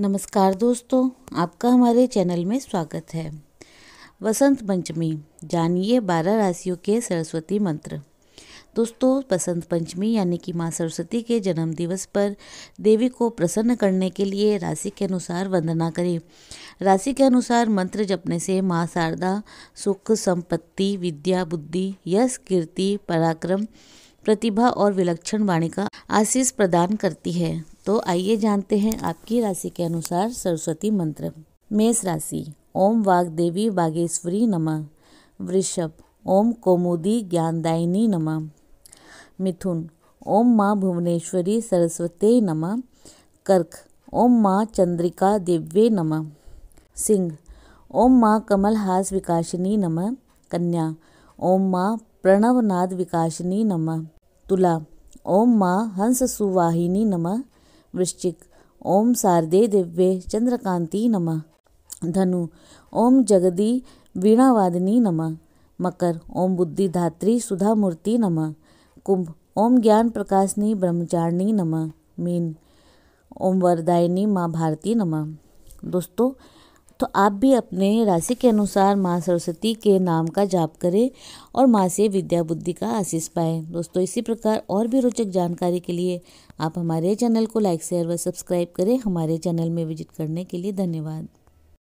नमस्कार दोस्तों आपका हमारे चैनल में स्वागत है वसंत पंचमी जानिए बारह राशियों के सरस्वती मंत्र दोस्तों बसंत पंचमी यानी कि माँ सरस्वती के जन्म दिवस पर देवी को प्रसन्न करने के लिए राशि के अनुसार वंदना करें राशि के अनुसार मंत्र जपने से माँ शारदा सुख संपत्ति विद्या बुद्धि यश कीर्ति पराक्रम प्रतिभा और विलक्षण वाणी का आशीष प्रदान करती है तो आइए जानते हैं आपकी राशि के अनुसार सरस्वती मंत्र मेष राशि ओम वाग देवी बागेश्वरी नमः वृषभ ओम कौमुदी ज्ञानदायिनी नमः मिथुन ओम माँ भुवनेश्वरी सरस्वती नमः कर्क ओम माँ चंद्रिका दिव्य नमः सिंह ओम माँ कमलहास विकासिनी नमः कन्या ओम माँ प्रणवनाद विकासिनी नमः तुला ओम माँ हंस सुवाहिनी नमः वृश्चिक ओम शारदे दिव्य चंद्रकांति नमः धनु ओम जगदी वीणावादिनी नमः मकर ओम बुद्धिधात्री सुधामूर्ति नमः कुंभ ओम ज्ञान प्रकाशनी ब्रह्मचारिणी नमः मीन ओम वरदायिनी माँ भारती नमः दोस्तों तो आप भी अपने राशि के अनुसार माँ सरस्वती के नाम का जाप करें और माँ से विद्या बुद्धि का आशीष पाएँ दोस्तों इसी प्रकार और भी रोचक जानकारी के लिए आप हमारे चैनल को लाइक शेयर व सब्सक्राइब करें हमारे चैनल में विजिट करने के लिए धन्यवाद